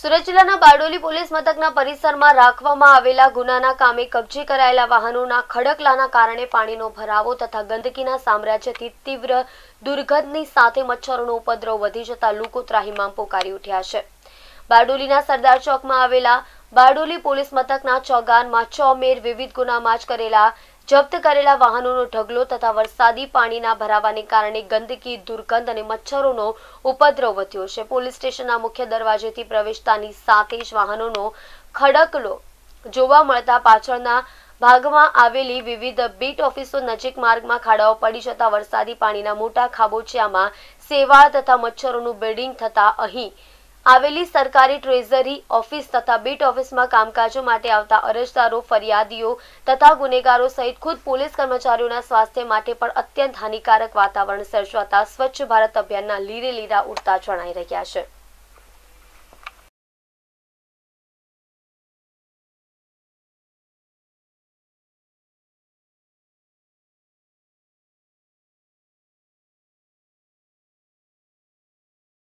સુરત જિલ્લાના બારડોલી પોલીસ મથકના પરિસરમાં રાખવામાં આવેલા ગુનાના કામે કબજે કરાયેલા વાહનોના ખડકલાના કારણે પાણીનો ભરાવો તથા ગંદકીના સામ્રાજ્યથી તીવ્ર દુર્ગંધની સાથે મચ્છરોનો ઉપદ્રવ વધી જતા લોકો ત્રાહીમામ પોકારી ઉઠ્યા છે બારડોલીના સરદાર ચોકમાં આવેલા બારડોલી પોલીસ મથકના ચોગાનમાં ચોમેર વિવિધ ગુનામાં જ કરેલા જપ્ત કરેલા વાહનોનો ઢગલો તથા વરસાદી પાણીના ભરાવાને કારણે ગંદકી દુર્ગંધ અને મચ્છરોનો ઉપદ્રવ વધ્યો છે પોલીસ સ્ટેશનના મુખ્ય દરવાજેથી પ્રવેશતાની સાથે જ વાહનોનો ખડકલો જોવા મળતા પાછળના ભાગમાં આવેલી વિવિધ બીટ ઓફિસો નજીક માર્ગમાં ખાડાઓ પડી જતા વરસાદી પાણીના મોટા ખાબોચિયામાં સેવાળ તથા મચ્છરોનું બિલ્ડિંગ થતા અહીં આવેલી સરકારી ટ્રેઝરી ઓફિસ તથા બીટ ઓફિસમાં કામકાજો માટે આવતા અરજદારો ફરિયાદીઓ તથા ગુનેગારો સહિત ખુદ પોલીસ કર્મચારીઓના સ્વાસ્થ્ય માટે પણ અત્યંત હાનિકારક વાતાવરણ સર્જાતા સ્વચ્છ ભારત અભિયાનના લીરે લીરા ઉડતા જણાઈ રહ્યા છે